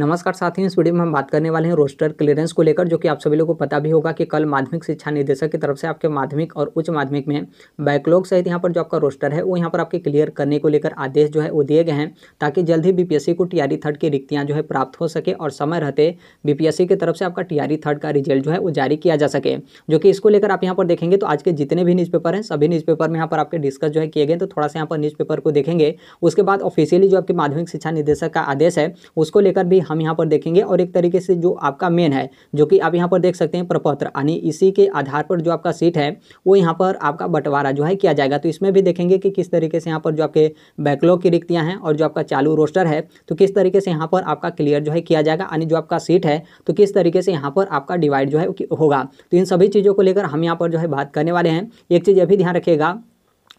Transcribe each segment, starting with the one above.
नमस्कार साथियों इस वीडियो में हम बात करने वाले हैं रोस्टर क्लियरेंस को लेकर जो कि आप सभी लोगों को पता भी होगा कि कल माध्यमिक शिक्षा निदेशक की तरफ से आपके माध्यमिक और उच्च माध्यमिक में बैकलॉग सहित यहाँ पर जो आपका रोस्टर है वो यहाँ पर आपके क्लियर करने को लेकर आदेश जो है वो दिए गए हैं ताकि जल्द ही बीपीएससी को टीआरई e थर्ड की रिक्तियाँ जो है प्राप्त हो सके और समय रहते बीपीएससी की तरफ से आपका टीआरई e थर्ड का रिजल्ट जो है वो जारी किया जा सके जो कि इसको लेकर आप यहाँ पर देखेंगे तो आज के जितने भी न्यूज़पेपर हैं सभी न्यूज़पेपर में यहाँ पर आपके डिस्कस जो है किए गए तो थोड़ा सा यहाँ पर न्यूज़पेपर को देखेंगे उसके बाद ऑफिशियली जो आपके माध्यमिक शिक्षा निदेशक का आदेश है उसको लेकर भी हम यहाँ पर देखेंगे और एक तरीके से जो आपका मेन है जो कि आप यहाँ पर देख सकते हैं प्रपत्र यानी इसी के आधार पर जो आपका सीट है वो यहाँ पर आपका बंटवारा जो है किया जाएगा तो इसमें भी देखेंगे कि किस तरीके से यहाँ पर जो आपके बैकलॉग की रिक्तियाँ हैं और जो आपका चालू रोस्टर है तो किस तरीके से यहाँ पर आपका क्लियर जो है किया जाएगा यानी जो आपका सीट है तो किस तरीके से यहाँ पर आपका डिवाइड जो है होगा तो इन सभी चीज़ों को लेकर हम यहाँ पर जो है बात करने वाले हैं एक चीज़ यह भी ध्यान रखिएगा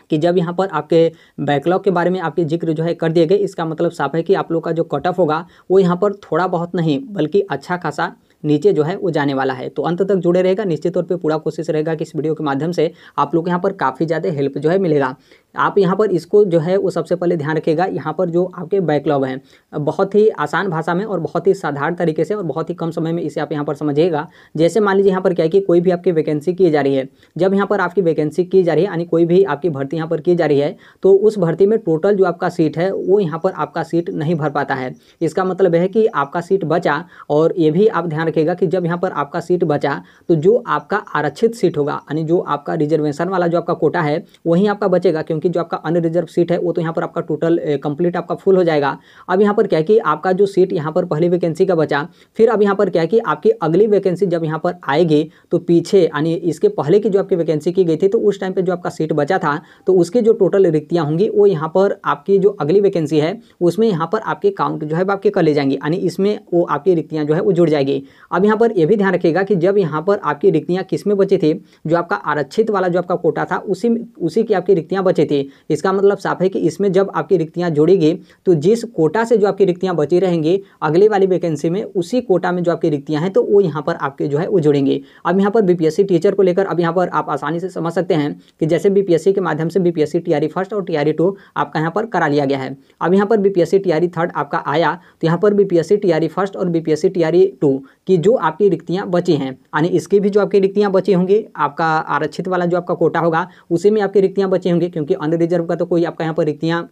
कि जब यहाँ पर आपके बैकलॉग के बारे में आपके जिक्र जो है कर दिए गए इसका मतलब साफ है कि आप लोग का जो कट ऑफ होगा वो यहाँ पर थोड़ा बहुत नहीं बल्कि अच्छा खासा नीचे जो है वो जाने वाला है तो अंत तक जुड़े रहेगा निश्चित तौर पे पूरा कोशिश रहेगा कि इस वीडियो के माध्यम से आप लोग को यहाँ पर काफ़ी ज़्यादा हेल्प जो है मिलेगा आप यहाँ पर इसको जो है वो सबसे पहले ध्यान रखिएगा यहाँ पर जो आपके बैकलॉग हैं बहुत ही आसान भाषा में और बहुत ही साधारण तरीके से और बहुत ही कम समय में इसे आप यहाँ पर समझिएगा जैसे मान लीजिए यहाँ पर क्या है कि कोई भी आपकी वैकेंसी की जा रही है जब यहाँ पर आपकी वैकेंसी की जा रही है यानी कोई भी आपकी भर्ती यहाँ पर की जा रही है तो उस भर्ती में टोटल जो आपका सीट है वो यहाँ पर आपका सीट नहीं भर पाता है इसका मतलब है कि आपका सीट बचा और ये भी आप ध्यान रखिएगा कि जब यहाँ पर आपका सीट बचा तो जो आपका आरक्षित सीट होगा यानी जो आपका रिजर्वेशन वाला जो आपका कोटा है वही आपका बचेगा क्योंकि कि जो आपका अनरिजर्व सीट है वो तो यहाँ पर आपका टोटल कंप्लीट आपका फुल हो जाएगा अब यहाँ पर क्या है कि आपका जो सीट यहाँ पर पहली वैकेंसी का बचा फिर अब यहाँ पर क्या है कि आपकी अगली वैकेंसी जब यहाँ पर आएगी तो पीछे यानी इसके पहले की जो आपकी वैकेंसी की गई थी तो उस टाइम पर जो आपका सीट बचा था तो उसकी जो टोटल रिक्तियाँ होंगी वो यहाँ पर आपकी जो अगली वैकेंसी है उसमें यहाँ पर आपके काउंट जो है आपके कर ले जाएंगी यानी इसमें वो आपकी रिक्तियाँ जो है वो जुड़ जाएगी अब यहाँ पर यह भी ध्यान रखिएगा कि जब यहाँ पर आपकी रिक्तियाँ किसमें बची थी जो आपका आरक्षित वाला जो आपका कोटा था उसी उसी की आपकी रिक्तियाँ बची थी थे इसका मतलब साफ है कि इसमें जब आपकी रिक्तियाँ जुड़ेगी तो जिस कोटा से जो आपकी रिक्तियाँ बची रहेंगी अगले वाली वैकेंसी में उसी कोटा में जो आपकी रिक्तियाँ हैं तो वो यहाँ पर आपके जो है वो जुड़ेंगे अब यहाँ पर बीपीएससी टीचर को लेकर अब यहाँ पर आप आसानी से समझ सकते हैं कि जैसे बीपीएससी के माध्यम से बीपीएससी टीआरई फर्स्ट और टीआरई टू e आपका यहाँ पर करा लिया गया है अब यहाँ पर बीपीएससी टीआरई थर्ड आपका आया तो यहाँ पर बीपीएससी टीआरई फर्स्ट और बीपीएससी टीआरई टू कि जो आपकी रिक्तियाँ बची हैं यानी इसके भी जो आपकी रिक्तियाँ बची होंगी आपका आरक्षित वाला जो आपका कोटा होगा उसी में आपकी रिक्तियाँ बची होंगी क्योंकि अंडर रिजर्व का तो कोई आपका यहाँ पर रिक्तियाँ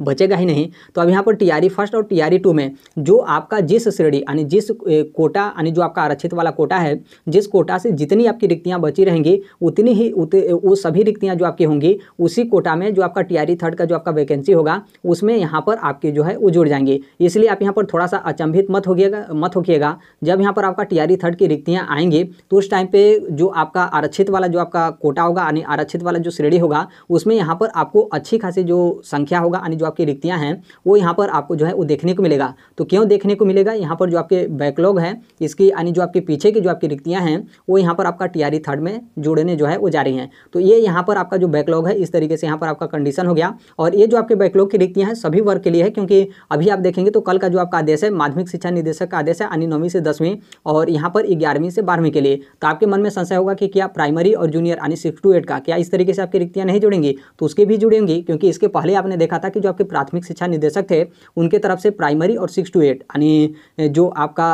बचेगा ही नहीं तो अब यहाँ पर टीआरई फर्स्ट e और टीआरई टू e में जो आपका जिस श्रेणी यानी जिस कोटा यानी जो आपका आरक्षित वाला कोटा है जिस कोटा से जितनी आपकी रिक्तियाँ बची रहेंगी उतनी ही उत वो सभी रिक्तियाँ जो आपकी होंगी उसी कोटा में जो आपका टीआरई थर्ड e का जो आपका वैकेंसी होगा उसमें यहाँ पर आपकी जो है वो जुड़ जाएंगी इसलिए आप यहाँ पर थोड़ा सा अचंभित मत होगी मत होकिएगा जब यहाँ पर आपका टीआरई थर्ड की रिक्तियाँ आएंगी तो उस टाइम पर जो आपका आरक्षित वाला जो आपका कोटा होगा यानी आरक्षित वाला जो श्रेणी होगा उसमें यहाँ पर आपको अच्छी खासी जो संख्या होगा यानी वाली जो आपकी रिक्तियाँ हैं वो यहाँ पर आपको जो है वो देखने को मिलेगा तो क्यों देखने को मिलेगा यहाँ पर जो आपके बैकलॉग है इसकी यानी जो आपके पीछे की जो आपकी रिक्तियाँ हैं वो यहाँ पर आपका टी थर्ड में जुड़ने जो है वो जा रही हैं तो ये यहाँ पर आपका जो बैकलॉग है इस तरीके से यहाँ पर आपका कंडीशन हो गया और ये जो आपके बैकलॉग की रिक्तियाँ हैं सभी वर्ग के लिए है क्योंकि अभी आप देखेंगे तो कल का जो आपका आदेश है माध्यमिक शिक्षा निदेशक का आदेश है यानी नौवीं से दसवीं और यहाँ पर ग्यारहवीं से बारहवीं के लिए तो आपके मन में संशय होगा कि क्या प्राइमरी और जूनियर यानी सिक्स टू एट का क्या इस तरीके से आपकी रिक्तियाँ नहीं जुड़ेंगी तो उसके भी जुड़ेंगी क्योंकि इसके पहले आपने देखा था कि जो आपके प्राथमिक शिक्षा निदेशक थे उनके तरफ से प्राइमरी और सिक्स टू एट यानी जो आपका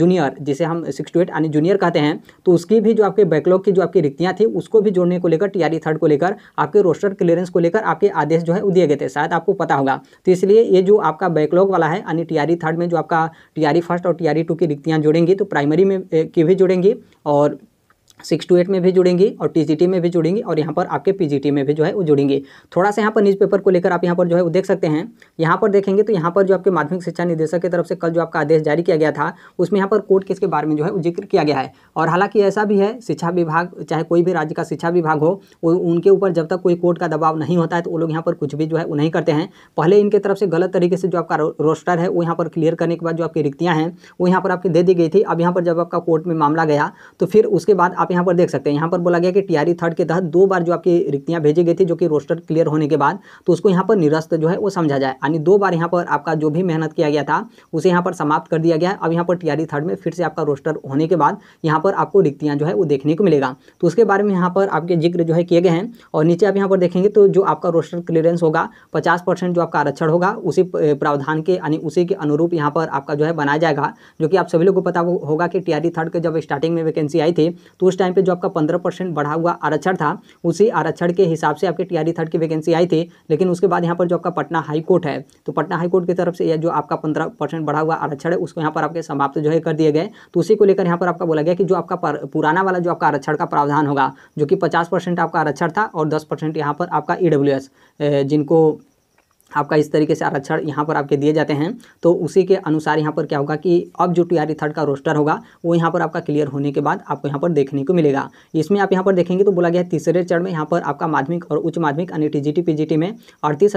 जूनियर जिसे हम सिक्स टू एट यानी जूनियर कहते हैं तो उसकी भी जो आपके बैकलॉग की जो आपकी रिक्तियाँ थी उसको भी जोड़ने को लेकर टी थर्ड को लेकर आपके रोस्टर क्लियरेंस को लेकर आपके आदेश जो है दिए गए थे शायद आपको पता होगा तो इसलिए ये जो आपका बैकलॉग वाला है यानी टी थर्ड में जो आपका टी फर्स्ट और टी टू की रिक्तियाँ जोड़ेंगी तो प्राइमरी में की भी जुड़ेंगी और सिक्स टू एट में भी जुड़ेंगी और टीजीटी में भी जुड़ेंगी और यहाँ पर आपके पीजीटी में भी जो है वो जुड़ेंगी थोड़ा सा यहाँ पर न्यूज़पेपर को लेकर आप यहाँ पर जो है वो देख सकते हैं यहाँ पर देखेंगे तो यहाँ पर जो आपके माध्यमिक शिक्षा निदेशक की तरफ से कल जो आपका आदेश जारी किया गया था उसमें यहाँ पर कोर्ट किसके बारे में जो है जिक्र किया गया है और हालांकि ऐसा भी है शिक्षा विभाग चाहे कोई भी राज्य का शिक्षा विभाग हो उनके ऊपर जब तक कोई कोर्ट का दबाव नहीं होता है तो वो लोग यहाँ पर कुछ भी जो है वो नहीं करते हैं पहले इनके तरफ से गलत तरीके से जो आपका रोस्टर है वो यहाँ पर क्लियर करने के बाद जो आपकी रिक्तियाँ हैं वो यहाँ पर आपकी दे दी गई थी अब यहाँ पर जब आपका कोर्ट में मामला गया तो फिर उसके बाद आप यहाँ पर देख सकते हैं यहाँ पर बोला गया कि टीआरई थर्ड के तहत दो बार जो आपकी रिक्तियाँ भेजी गई थी जो कि रोस्टर क्लियर होने के बाद तो उसको यहाँ पर निरस्त जो है वो समझा जाए यानी दो बार यहाँ पर आपका जो भी मेहनत किया गया था उसे यहाँ पर समाप्त कर दिया गया अब यहाँ पर टीआरई थर्ड में फिर से आपका रोस्टर होने के बाद यहाँ पर आपको रिक्तियाँ जो है वो देखने को मिलेगा तो उसके बारे में यहाँ पर आपके जिक्र जो है किए गए हैं और नीचे आप यहाँ पर देखेंगे तो जो आपका रोस्टर क्लियरेंस होगा पचास जो आपका आरक्षण होगा उसी प्रावधान के यानी उसी के अनुरूप यहाँ पर आपका जो है बनाया जाएगा जो कि आप सभी लोग को पता होगा कि टीआरई थर्ड के जब स्टार्टिंग में वैकेंसी आई थी तो उस टाइम पे जो आपका पंद्रह परसेंट बढ़ा हुआ आरक्षण था उसी आरक्षण के हिसाब से आपके टीआरई थर्ड की वैकेंसी आई थी लेकिन उसके बाद यहाँ पर जो आपका पटना हाईकोर्ट है तो पटना हाईकोर्ट की तरफ से यह जो आपका पंद्रह बढ़ा हुआ आरक्षण है उसको यहाँ पर आपके समाप्त जो है कर दिए गए तो उसी को लेकर यहाँ पर आपका बोला गया कि जो आपका पुराना वाला जो आपका आरक्षण का प्रावधान होगा जो कि पचास आपका आरक्षण था और दस परसेंट यहाँ पर आपका ई e जिनको आपका इस तरीके से आरक्षण यहाँ पर आपके दिए जाते हैं तो उसी के अनुसार यहाँ पर क्या होगा कि अब जो टी थर्ड का रोस्टर होगा वो यहाँ पर आपका क्लियर होने के बाद आपको यहाँ पर देखने को मिलेगा इसमें आप यहाँ पर देखेंगे तो बोला गया है तीसरे चरण में यहाँ पर आपका माध्यमिक और उच्च माध्यमिक यानी टी जी पी में अड़तीस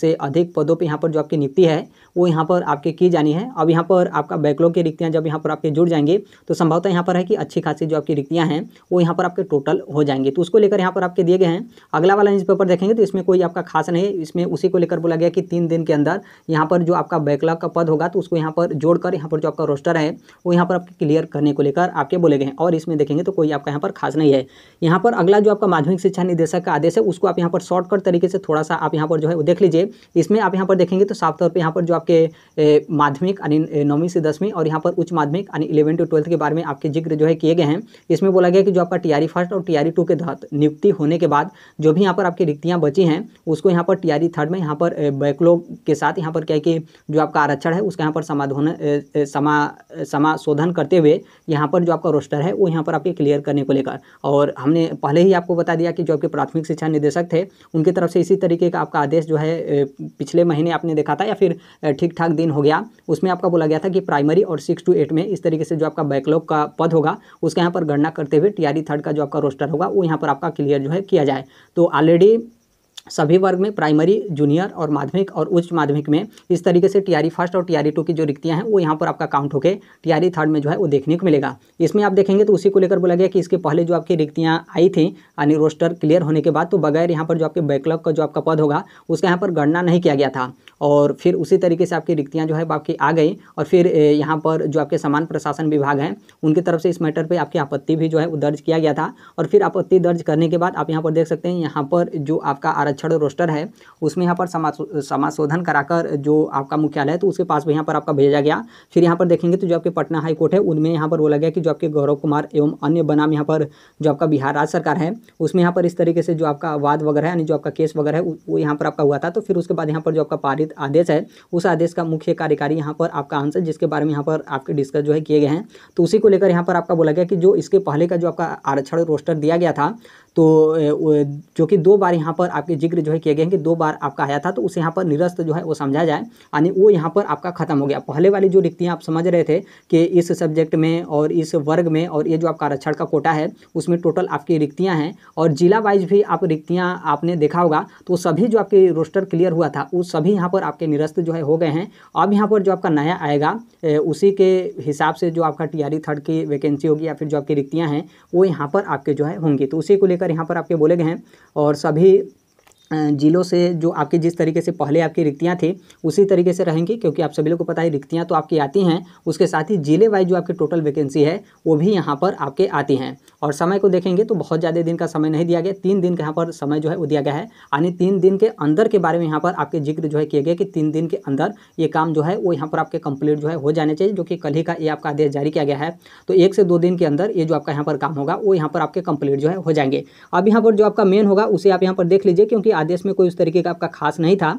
से अधिक पदों पर यहाँ पर जो आपकी नियुक्ति है वो यहाँ पर आपके की जानी है अब यहाँ पर आपका बैकलॉग की रिक्तियाँ जब यहाँ पर आपके जुड़ जाएंगे तो संभवतः यहाँ पर है कि अच्छी खासी जो आपकी रिक्तियाँ हैं वो यहाँ पर आपके टोटल हो जाएंगे तो उसको लेकर यहाँ पर आपके दिए गए हैं अगला वाला न्यूज़ पेपर देखेंगे तो इसमें कोई आपका खास नहीं है इसमें उसी को लेकर बोला गया कि तीन दिन के अंदर यहाँ पर जो आपका बैकलॉग का पद होगा तो उसको यहाँ पर जोड़कर यहाँ पर जो आपका रोस्टर है वो यहाँ पर आपके क्लियर करने को लेकर आपके बोले गए हैं और इसमें देखेंगे तो कोई आपका यहाँ पर खास नहीं है यहाँ पर अगला जो आपका माध्यमिक शिक्षा निदेशक का आदेश है उसको आप यहाँ पर शॉर्टकट तरीके से थोड़ा सा आप यहाँ पर जो है वो देख लीजिए इसमें आप यहाँ पर देखेंगे तो साफ तौर पर यहाँ पर जो आपके माध्यमिक यानी नौवीं से दसवीं और यहाँ पर उच्च माध्यमिक यानी इलेवन टू ट्वेल्थ के बारे में आपके जिक्र जो है किए गए हैं इसमें बोला गया कि जो आपका टीआरई फर्स्ट और टीआरई टू के तहत नियुक्ति होने के बाद जो भी यहाँ पर आपकी रिक्तियाँ बची हैं उसको यहाँ पर टीआरई थर्ड में यहाँ पर बैकलॉग के साथ यहाँ पर क्या है कि जो आपका आरक्षण है उसका यहाँ पर समाधोन समा समाशोधन करते हुए यहाँ पर जो आपका रोस्टर है वो यहाँ पर आपके क्लियर करने को लेकर और हमने पहले ही आपको बता दिया कि जो आपके प्राथमिक शिक्षा निदेशक थे उनकी तरफ से इसी तरीके का आपका आदेश जो है पिछले महीने आपने देखा था या फिर ठीक ठाक दिन हो गया उसमें आपका बोला गया था कि प्राइमरी और सिक्स टू एट में इस तरीके से जो आपका बैकलॉग का पद होगा उसका यहाँ पर गणना करते हुए टी थर्ड का जो आपका रोस्टर होगा वो यहाँ पर आपका क्लियर जो है किया जाए तो ऑलरेडी सभी वर्ग में प्राइमरी जूनियर और माध्यमिक और उच्च माध्यमिक में इस तरीके से टीआरई फर्स्ट e और टीआरई टू e की जो रिक्तियाँ हैं वो यहाँ पर आपका काउंट होकर टीआरई थर्ड में जो है वो देखने को मिलेगा इसमें आप देखेंगे तो उसी को लेकर बोला गया कि इसके पहले जो आपकी रिक्तियाँ आई थी यानी रोस्टर क्लियर होने के बाद तो बगैर यहाँ पर जो आपके बैकलॉग का जो आपका पद होगा उसका यहाँ पर गणना नहीं किया गया था और फिर उसी तरीके से आपकी रिक्तियाँ जो है आपकी आ गई और फिर यहाँ पर जो आपके समान प्रशासन विभाग हैं उनकी तरफ से इस मैटर पर आपकी आपत्ति भी जो है वो दर्ज किया गया था और फिर आपत्ति दर्ज करने के बाद आप यहाँ पर देख सकते हैं यहाँ पर जो आपका आरक्षण आरक्षण रोस्टर है उसमें यहाँ पर समाशोधन कराकर जो आपका मुख्यालय है तो उसके पास भी यहाँ पर आपका भेजा गया फिर यहाँ पर देखेंगे तो जो आपके पटना हाईकोर्ट है उनमें यहाँ पर बोला गया कि जो आपके गौरव कुमार एवं अन्य बनाम यहाँ पर जो आपका बिहार राज्य सरकार है उसमें यहाँ पर इस तरीके से जो आपका वाद वगैरह यानी जो आपका केस वगैरह है वो यहाँ पर आपका हुआ था तो फिर उसके बाद यहाँ पर जो आपका पारित आदेश है उस आदेश का मुख्य कार्यकारी यहाँ पर आपका आंसर जिसके बारे में यहाँ पर आपके डिस्कस जो है किए गए हैं तो उसी को लेकर यहाँ पर आपका बोला गया कि जो इसके पहले का जो आपका आरक्षण रोस्टर दिया गया था तो जो कि दो बार यहाँ पर आपके जिक्र जो है किया गया हैं कि दो बार आपका आया था तो उसे यहाँ पर निरस्त जो है वो समझा जाए यानी वो यहाँ पर आपका खत्म हो गया पहले वाली जो रिक्तियाँ आप समझ रहे थे कि इस सब्जेक्ट में और इस वर्ग में और ये जो आपका आरक्षण का कोटा है उसमें टोटल आपकी रिक्तियाँ हैं और जिला वाइज भी आप रिक्तियाँ आपने देखा होगा तो सभी जो आपके रोस्टर क्लियर हुआ था वो सभी यहाँ पर आपके निरस्त जो है हो गए हैं अब यहाँ पर जो आपका नया आएगा उसी के हिसाब से जो आपका टीआरई थर्ड e की वैकेंसी होगी या फिर जो आपकी रिक्तियाँ हैं वो यहाँ पर आपके जो है होंगी तो उसी को लेकर यहाँ पर आपके बोले गए हैं और सभी जिलों से जो आपके जिस तरीके से पहले आपकी रिक्तियाँ थी उसी तरीके से रहेंगी क्योंकि आप सभी लोग को पता है रिक्तियाँ तो आपकी आती हैं उसके साथ ही जिले वाइज जो आपकी टोटल वैकेंसी है वो भी यहाँ पर आपके आती हैं और समय को देखेंगे तो बहुत ज़्यादा दिन का समय नहीं दिया गया तीन दिन का यहाँ पर समय जो है वो दिया गया है यानी तीन दिन के अंदर के बारे में यहाँ पर आपके जिक्र जो है किए गए कि तीन दिन के अंदर ये काम जो है वो यहाँ पर आपके कंप्लीट जो है हो जाने चाहिए जो कि कल ही का ये आपका आदेश जारी किया गया है तो एक से दो दिन के अंदर ये जो आपका यहाँ पर काम होगा वो यहाँ पर आपके कंप्लीट जो है हो जाएंगे अब यहाँ पर जो आपका मेन होगा उसे आप यहाँ पर देख लीजिए क्योंकि आदेश में कोई उस तरीके का आपका खास नहीं था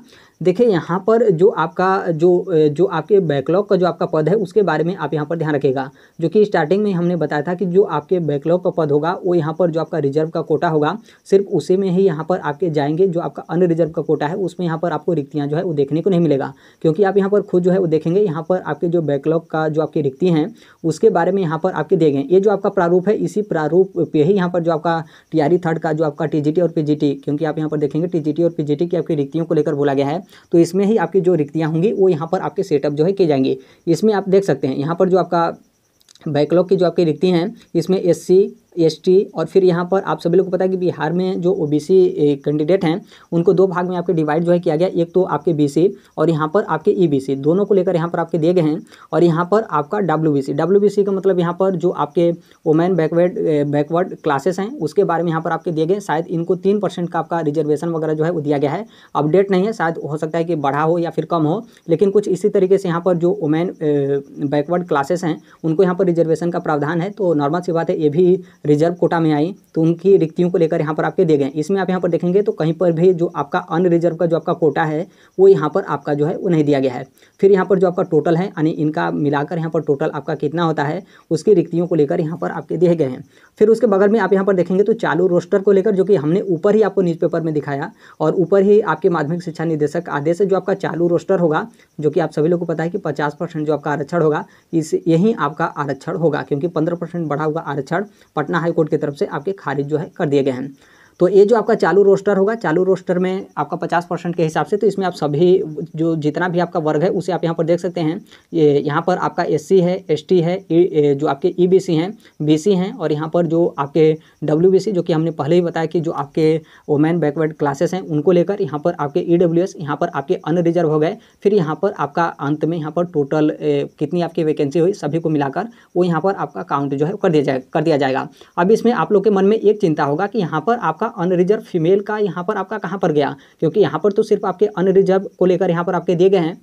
देखिए यहाँ पर जो आपका जो जो आपके बैकलॉग का जो आपका पद है उसके बारे में आप यहाँ पर ध्यान रखेगा जो कि स्टार्टिंग में हमने बताया था कि जो आपके बैकलॉग का पद होगा वो यहाँ पर जो आपका रिजर्व का कोटा होगा सिर्फ उसी में ही यहाँ पर आपके जाएंगे जो आपका अन रिजर्व का कोटा है उसमें यहाँ पर आपको रिक्तियाँ जो है वो देखने को नहीं मिलेगा क्योंकि आप यहाँ पर खुद जो है वो देखेंगे यहाँ पर आपके जो बैकलॉग का जो आपकी रिक्ति हैं उसके बारे में यहाँ पर आपके दे ये जो आपका प्रारूप है इसी प्रारूप पे ही यहाँ पर जो आपका टीआरई थर्ड का जो आपका टीजीटी और पीजीटी क्योंकि आप यहाँ पर देखेंगे टीजीटी और पीजीटी की आपकी रिक्तियों को लेकर बोला गया है तो इसमें ही आपकी जो रिक्तियाँ होंगी वो यहाँ पर आपके सेटअप जो है की जाएंगी इसमें आप देख सकते हैं यहाँ पर जो आपका बैकलॉग की जो आपकी रिक्ति हैं इसमें एस सी एसटी e और फिर यहाँ पर आप सभी लोग को पता है कि बिहार में जो ओबीसी कैंडिडेट हैं उनको दो भाग में आपके डिवाइड जो है किया गया एक तो आपके बीसी और यहाँ पर आपके ईबीसी e दोनों को लेकर यहाँ पर आपके दिए गए हैं और यहाँ पर आपका डब्ल्यूबीसी डब्ल्यूबीसी का मतलब यहाँ पर जो आपके वोमेन बैकवर्ड बैकवर्ड क्लासेस हैं उसके बारे में यहाँ पर आपके दिए गए शायद इनको तीन परसेंट का आपका रिजर्वेशन वगैरह जो है वो दिया गया है अपडेट नहीं है शायद हो सकता है कि बढ़ा हो या फिर कम हो लेकिन कुछ इसी तरीके से यहाँ पर जो वोमेन बैकवर्ड क्लासेस हैं उनको यहाँ पर रिजर्वेशन का प्रावधान है तो नॉर्मल सी बात है ये भी रिजर्व कोटा में आई तो उनकी रिक्तियों को लेकर यहाँ पर आपके दिए गए इसमें आप यहाँ पर देखेंगे तो कहीं पर भी जो आपका अनरिजर्व का जो आपका कोटा है वो यहाँ पर आपका जो है वो नहीं दिया गया है फिर यहाँ पर जो आपका टोटल है यानी इनका मिलाकर यहाँ पर टोटल आपका कितना होता है उसकी रिक्तियों को लेकर यहाँ पर आपके दिए गए हैं फिर उसके बगल में आप यहाँ पर देखेंगे तो चालू रोस्टर को लेकर जो कि हमने ऊपर ही आपको न्यूज़पेपर में दिखाया और ऊपर ही आपके माध्यमिक शिक्षा निदेशक आदेश जो आपका चालू रोस्टर होगा जो कि आप सभी लोग को पता है कि पचास परसेंट जो आपका आरक्षण होगा इस यही आपका आरक्षण होगा क्योंकि पंद्रह परसेंट बढ़ा हुआ आरक्षण पटना हाईकोर्ट की तरफ से आपके खारिज जो है कर दिए गए हैं तो ये जो आपका चालू रोस्टर होगा चालू रोस्टर में आपका पचास परसेंट के हिसाब से तो इसमें आप सभी जो जितना भी आपका वर्ग है उसे आप यहाँ पर देख सकते हैं ये यह यहाँ पर आपका एस है एस है e, ए, जो आपके ई e बी हैं बी हैं और यहाँ पर जो आपके डब्ल्यू जो कि हमने पहले ही बताया कि जो आपके वोमेन बैकवर्ड क्लासेस हैं उनको लेकर यहाँ पर आपके ई e डब्ल्यू यहाँ पर आपके अनरिजर्व हो गए फिर यहाँ पर आपका अंत में यहाँ पर टोटल कितनी आपकी वैकेंसी हुई सभी को मिलाकर वो यहाँ पर आपका काउंट जो है कर दिया जाए कर दिया जाएगा अब इसमें आप लोग के मन में एक चिंता होगा कि यहाँ पर आपका अनरिजर्व फीमेल का यहाँ पर आपका कहाँ पर गया क्योंकि यहाँ पर तो सिर्फ आपके अनरिजर्व को लेकर यहाँ पर आपके दिए गए हैं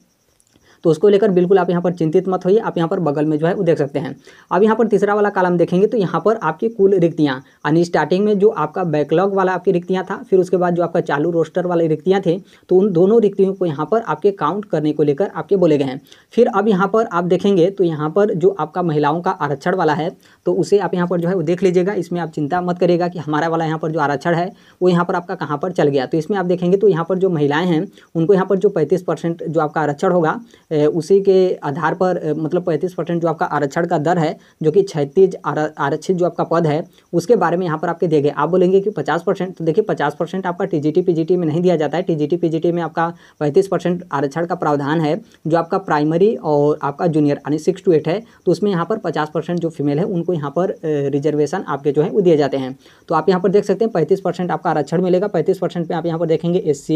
तो उसको लेकर बिल्कुल आप यहाँ पर चिंतित मत होइए आप यहाँ पर बगल में जो है वो देख सकते हैं अब यहाँ पर तीसरा वाला कालम देखेंगे तो यहाँ पर आपकी कुल रिक्तियाँ यानी स्टार्टिंग में जो आपका बैकलॉग वाला आपकी रिक्तियाँ था फिर उसके बाद जो आपका चालू रोस्टर वाली रिक्तियाँ थे तो उन दोनों रिक्तियों को यहाँ पर आपके काउंट करने को लेकर आपके बोले गए हैं फिर अब यहाँ पर आप देखेंगे तो यहाँ पर जो आपका महिलाओं का आरक्षण वाला है तो उसे आप यहाँ पर जो है वो देख लीजिएगा इसमें आप चिंता मत करिएगा कि हमारा वाला यहाँ पर जो आरक्षण है वो यहाँ पर आपका कहाँ पर चल गया तो इसमें आप देखेंगे तो यहाँ पर जो महिलाएं हैं उनको यहाँ पर जो पैंतीस परसेंट जो आपका आरक्षण होगा उसी के आधार पर मतलब पैंतीस परसेंट जो आपका आरक्षण का दर है जो कि छत्तीस आरक्षित जो आपका पद है उसके बारे में यहाँ पर आपके दिए गए आप बोलेंगे कि पचास परसेंट तो देखिए पचास परसेंट आपका टी जी में नहीं दिया जाता है टी जी में आपका पैंतीस परसेंट आरक्षण का प्रावधान है जो आपका प्राइमरी और आपका जूनियर यानी सिक्स टू एट है तो उसमें यहाँ पर पचास परसेंट जो फीमेल है उनको यहाँ पर रिजर्वेशन आपके जो है वो दिए जाते हैं तो आप यहाँ पर देख सकते हैं पैंतीस परसेंट आपका आरक्षण मिलेगा पैंतीस परसेंट पर आप यहाँ पर देखेंगे एस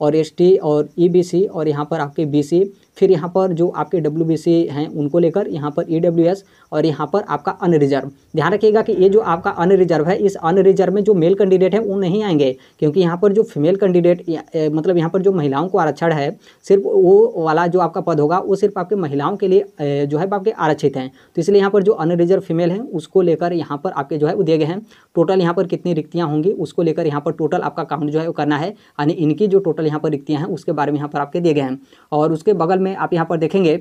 और एस और ई e और यहाँ पर आपके बी फिर यहाँ पर जो आपके डब्ल्यू हैं उनको लेकर यहाँ पर ई और यहाँ पर आपका अनरिजर्व ध्यान रखिएगा कि ये जो आपका अनरिजर्व है इस अनरिजर्व में जो मेल कैंडिडेट हैं वो नहीं आएंगे क्योंकि यहाँ पर जो फीमेल कैंडिडेट मतलब यहाँ पर जो महिलाओं को आरक्षण है सिर्फ वो वाला जो आपका पद होगा वो सिर्फ आपके महिलाओं के लिए जो है आपके आरक्षित हैं तो इसलिए यहाँ पर जो अनरिजर्व फीमेल हैं उसको लेकर यहाँ पर आपके जो है वो दिए गए हैं टोटल यहाँ पर कितनी रिक्तियाँ होंगी उसको लेकर यहाँ पर टोटल आपका काउंट जो है वो करना है यानी इनकी जो टोटल यहाँ पर रिक्तियाँ हैं उसके बारे में यहाँ पर आपके दिए गए हैं और उसके बगल में में आप यहाँ पर देखेंगे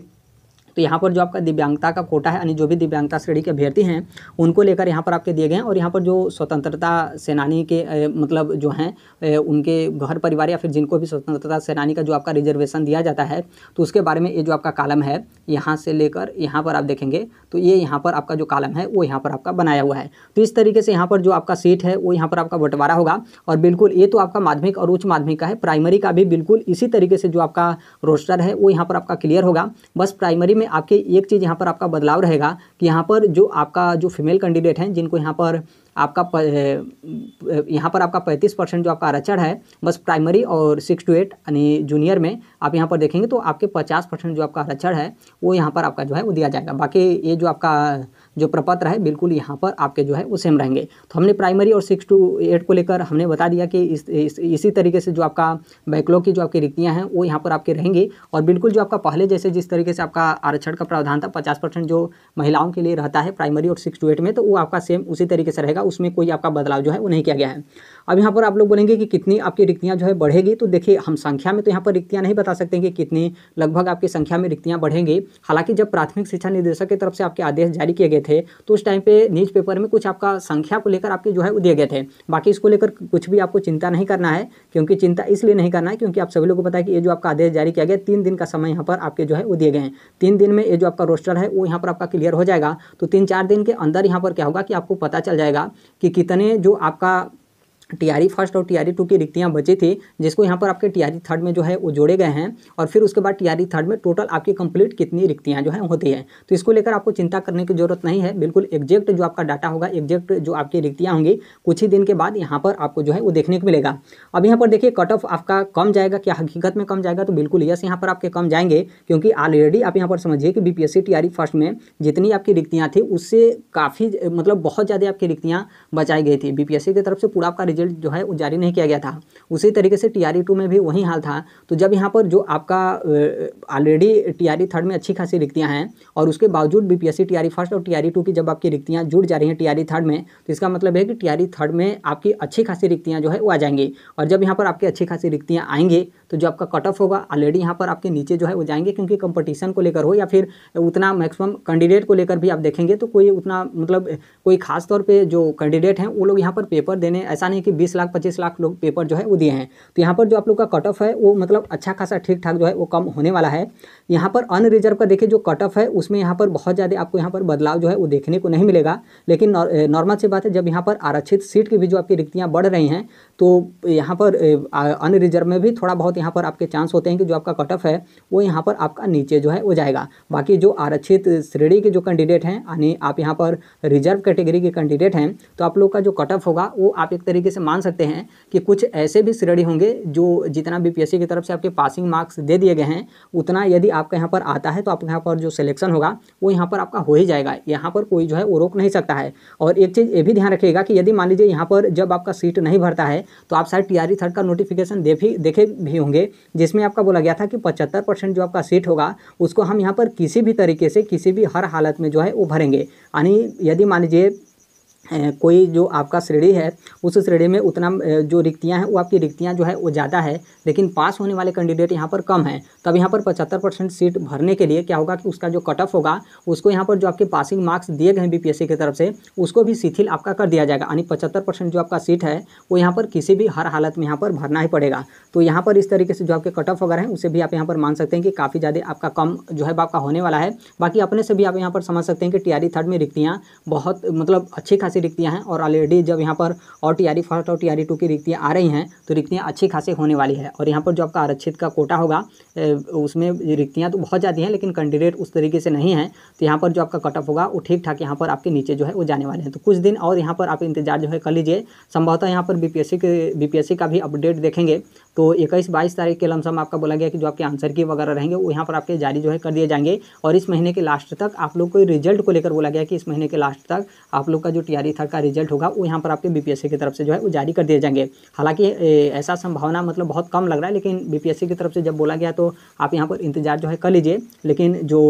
तो यहाँ पर जो आपका दिव्यांगता का कोटा है यानी जो भी दिव्यांगता श्रेणी के अभ्यर्थी हैं उनको लेकर यहाँ पर आपके दिए गए हैं और यहाँ पर जो स्वतंत्रता सेनानी के मतलब जो हैं उनके घर परिवार या फिर जिनको भी स्वतंत्रता सेनानी का जो आपका रिजर्वेशन दिया जाता है तो उसके बारे में ये जो आपका कालम है यहाँ से लेकर यहाँ पर आप देखेंगे तो ये यहाँ पर आपका जो कालम है वो यहाँ पर आपका बनाया हुआ है तो इस तरीके से यहाँ पर जो आपका सीट है वो यहाँ पर आपका बंटवारा होगा और बिल्कुल ये तो आपका माध्यमिक और उच्च माध्यमिक का है प्राइमरी का भी बिल्कुल इसी तरीके से जो आपका रोस्टर है वो यहाँ पर आपका क्लियर होगा बस प्राइमरी में आपके एक चीज़ यहाँ पर आपका बदलाव रहेगा कि यहाँ पर जो आपका जो फीमेल कैंडिडेट हैं जिनको यहाँ पर आपका यहाँ पर आपका 35 परसेंट जो आपका आरक्षण है बस प्राइमरी और सिक्स टू एट यानी जूनियर में आप यहाँ पर देखेंगे तो आपके 50 परसेंट जो आपका आरक्षण है वो यहाँ पर आपका जो है वो दिया जाएगा बाकी ये जो आपका जो प्रपत्र है बिल्कुल यहाँ पर आपके जो है वो सेम रहेंगे तो हमने प्राइमरी और सिक्स टू एट को लेकर हमने बता दिया कि इस, इस इसी तरीके से जो आपका बैकलॉग की जो आपकी रिक्तियाँ हैं वो यहाँ पर आपके रहेंगी और बिल्कुल जो आपका पहले जैसे जिस तरीके से आपका आरक्षण का प्रावधान था पचास जो महिलाओं के लिए रहता है प्राइमरी और सिक्स टू एट में तो वो आपका सेम उसी तरीके से रहेगा उसमें कोई आपका बदलाव जो है वो नहीं किया गया है अब यहाँ पर आप लोग बोलेंगे कि कितनी आपकी रिक्तियाँ जो है बढ़ेगी तो देखिए हम संख्या में तो यहाँ पर रिक्तियाँ नहीं बता सकते कि कितनी लगभग आपकी संख्या में रिक्तियाँ बढ़ेंगी हालांकि जब प्राथमिक शिक्षा निदेशक की तरफ से आपके आदेश जारी किए गए थे तो उस टाइम पे न्यूज़पेपर में कुछ आपका संख्या को लेकर आपके जो है वो दिए गए थे बाकी इसको लेकर कुछ भी आपको चिंता नहीं करना है क्योंकि चिंता इसलिए नहीं करना है क्योंकि आप सभी लोगों को पता है कि ये जो आपका आदेश जारी किया गया तीन दिन का समय यहाँ पर आपके जो है वो दिए गए हैं तीन दिन में ये जो आपका रोस्टर है वो यहाँ पर आपका क्लियर हो जाएगा तो तीन चार दिन के अंदर यहाँ पर क्या होगा कि आपको पता चल जाएगा कि कितने जो आपका टी आर फर्स्ट और टी आर टू की रिक्तियाँ बची थी जिसको यहाँ पर आपके टी आर थर्ड में जो है वो जोड़े गए हैं और फिर उसके बाद टी आर थर्ड में टोटल आपकी कंप्लीट कितनी रिक्तियाँ जो है होती है तो इसको लेकर आपको चिंता करने की जरूरत नहीं है बिल्कुल एग्जैक्ट जो आपका डाटा होगा एग्जैक्ट जो आपकी रिक्तियाँ होंगी कुछ ही दिन के बाद यहाँ पर आपको जो है वो देखने को मिलेगा अब यहाँ पर देखिए कट ऑफ आपका कम जाएगा क्या हकीकत में कम जाएगा तो बिल्कुल यस यहाँ पर आपके कम जाएंगे क्योंकि ऑलरेडी आप यहाँ पर समझिए कि B P S C T first में जितनी आपकी रिक्तियाँ थी उससे काफ़ी मतलब बहुत ज़्यादा आपकी रिक्तियाँ बचाई गई थी बी पी एस सी की तरफ से पूरा आपका रिजल्ट जो है जारी नहीं किया गया था उसी तरीके से टी टू e में भी वही हाल था तो जब यहाँ पर जो आपका ऑलरेडी टी थर्ड में अच्छी खासी रिक्तियाँ हैं और उसके बावजूद बी पी फर्स्ट और टी टू e की जब आपकी रिक्तियाँ जुड़ जा रही हैं टी थर्ड e में तो इसका मतलब है कि टी थर्ड में आपकी अच्छी खासी रिक्तियाँ जो है वो आ जाएंगी और जब यहाँ पर आपकी अच्छी खासी रिक्तियाँ आएंगी तो जो आपका कट ऑफ होगा ऑलरेडी यहाँ पर आपके नीचे जो है वो जाएंगे क्योंकि कंपटीशन को लेकर हो या फिर उतना मैक्सिमम कैंडिडेट को लेकर भी आप देखेंगे तो कोई उतना मतलब कोई खास तौर पे जो कैंडिडेट हैं वो लोग यहाँ पर पेपर देने ऐसा नहीं कि बीस लाख पच्चीस लाख लोग पेपर जो है वो दिए हैं तो यहाँ पर जो आप लोग का कट ऑफ है वो मतलब अच्छा खासा ठीक ठाक जो है वो कम होने वाला है यहाँ पर अनरिजर्व का देखिए जो कट ऑफ है उसमें यहाँ पर बहुत ज़्यादा आपको यहाँ पर बदलाव जो है वो देखने को नहीं मिलेगा लेकिन नॉर्मल सी बात है जब यहाँ पर आरक्षित सीट की भी जो आपकी रिक्तियाँ बढ़ रही हैं तो यहाँ पर अनरिजर्व में भी थोड़ा बहुत यहाँ पर आपके चांस होते हैं कि जो आपका कट ऑफ है वो यहाँ पर आपका नीचे जो है वो जाएगा बाकी जो आरक्षित श्रेणी के जो कैंडिडेट हैं यानी आप यहाँ पर रिजर्व कैटेगरी के कैंडिडेट हैं तो आप लोग का जो कट ऑफ होगा वो आप एक तरीके से से मान सकते हैं कि कुछ ऐसे भी श्रेणी होंगे जो जितना बीपीएससी की तरफ से आपके पासिंग मार्क्स दे दिए गए हैं उतना यदि आपका यहाँ पर आता है तो आपके यहाँ पर जो सिलेक्शन होगा वो यहाँ पर आपका हो ही जाएगा यहाँ पर कोई जो है वो रोक नहीं सकता है और एक चीज़ ये भी ध्यान रखिएगा कि यदि मान लीजिए यहाँ पर जब आपका सीट नहीं भरता है तो आप शायद टी थर्ड e का नोटिफिकेशन दे भी देखे भी होंगे जिसमें आपका बोला गया था कि पचहत्तर जो आपका सीट होगा उसको हम यहाँ पर किसी भी तरीके से किसी भी हर हालत में जो है वो भरेंगे यानी यदि मान लीजिए कोई जो आपका श्रेणी है उस श्रेणी में उतना जो रिक्तियां हैं वो आपकी रिक्तियां जो है वो ज़्यादा है लेकिन पास होने वाले कैंडिडेट यहाँ पर कम है तब यहाँ पर पचहत्तर परसेंट सीट भरने के लिए क्या होगा कि उसका जो कट ऑफ होगा उसको यहाँ पर जो आपके पासिंग मार्क्स दिए गए हैं बी की तरफ से उसको भी शिथिल आपका कर दिया जाएगा यानी पचहत्तर जो आपका सीट है वो यहाँ पर किसी भी हर हालत में यहाँ पर भरना ही पड़ेगा तो यहाँ पर इस तरीके से जो आपके कट ऑफ वगैरह हैं उसे भी आप यहाँ पर मान सकते हैं कि काफ़ी ज़्यादा आपका कम जो है आपका होने वाला है बाकी अपने से भी आप यहाँ पर समझ सकते हैं कि टी थर्ड में रिक्तियाँ बहुत मतलब अच्छी खासी खासी रिक्तियाँ हैं और ऑलरेडी जब यहाँ पर और टी आर फर्स्ट और टी आर टू की रिक्तियाँ आ रही हैं तो रिक्तियाँ अच्छी खासी होने वाली है और यहाँ पर जो आपका आरक्षित का कोटा होगा उसमें रिक्तियाँ तो बहुत जाती हैं लेकिन कैंडिडेट उस तरीके से नहीं है तो यहाँ पर जो आपका कटअप होगा वो ठीक ठाक यहाँ पर आपके नीचे जो है वो जाने वाले हैं तो कुछ दिन और यहाँ पर आप इंतजार जो है कर लीजिए संभवतः यहाँ पर बी के बीपीएससी का भी अपडेट देखेंगे तो इक्कीस बाईस तारीख के लमसम आपका बोला गया कि जो आपके आंसर की वगैरह रहेंगे वो यहाँ पर आपके जारी जो है कर दिए जाएंगे और इस महीने के लास्ट तक आप लोग को रिजल्ट को लेकर बोला गया कि इस महीने के लास्ट तक आप लोग का जो टी जारी थर्ड का रिजल्ट होगा वो यहाँ पर आपके बीपीएससी की तरफ से जो है वो जारी कर दिए जाएंगे हालांकि ऐसा संभावना मतलब बहुत कम लग रहा है लेकिन बीपीएससी की तरफ से जब बोला गया तो आप यहाँ पर इंतजार जो है कर लीजिए लेकिन जो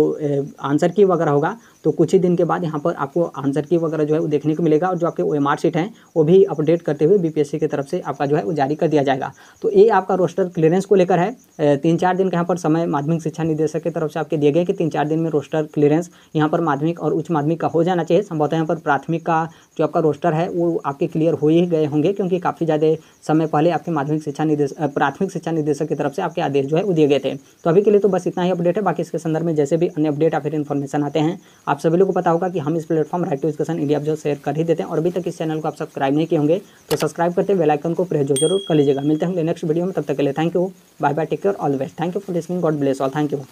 आंसर की वगैरह होगा तो कुछ ही दिन के बाद यहाँ पर आपको आंसर की वगैरह जो है वो देखने को मिलेगा और जो आपके ओ मार्कशीट हैं वो भी अपडेट करते हुए बी की तरफ से आपका जो है वो जारी कर दिया जाएगा तो ये आपका रोस्टर क्लियरेंस को लेकर है तीन चार दिन का यहाँ पर समय माध्यमिक शिक्षा निदेशक की तरफ से आपके दिए गए कि तीन चार दिन में रोस्टर क्लियरेंस यहाँ पर माध्यमिक और उच्च माध्यमिक का हो जाना चाहिए संभवतः यहाँ पर प्राथमिक का जो आपका रोस्टर है वो आपके क्लियर हो ही गए होंगे क्योंकि काफ़ी ज़्यादा समय पहले आपके माध्यमिक शिक्षा निदेश प्राथमिक शिक्षा निदेशक की तरफ से आपके आदेश जो है वो दिए गए थे तो अभी के लिए तो बस इतना ही अपडेट है बाकी इसके संदर्भ में जैसे भी अन्य अपडेट या फिर इन्फॉर्मेशन आते हैं आप आप सभी लोग को पता होगा कि हम इस platform right to discussion India जो शेयर कर ही देते हैं और अभी तक इस चैनल को आप सब्सक्राइब नहीं किए होंगे तो सब्सक्राइब करते हैं बेलाइकन को प्रेस जरूर कर लीजिएगा मिलते हैं नेक्स्ट वीडियो में तब तक के लिए thank you bye bye take care all best thank you for listening God bless all thank you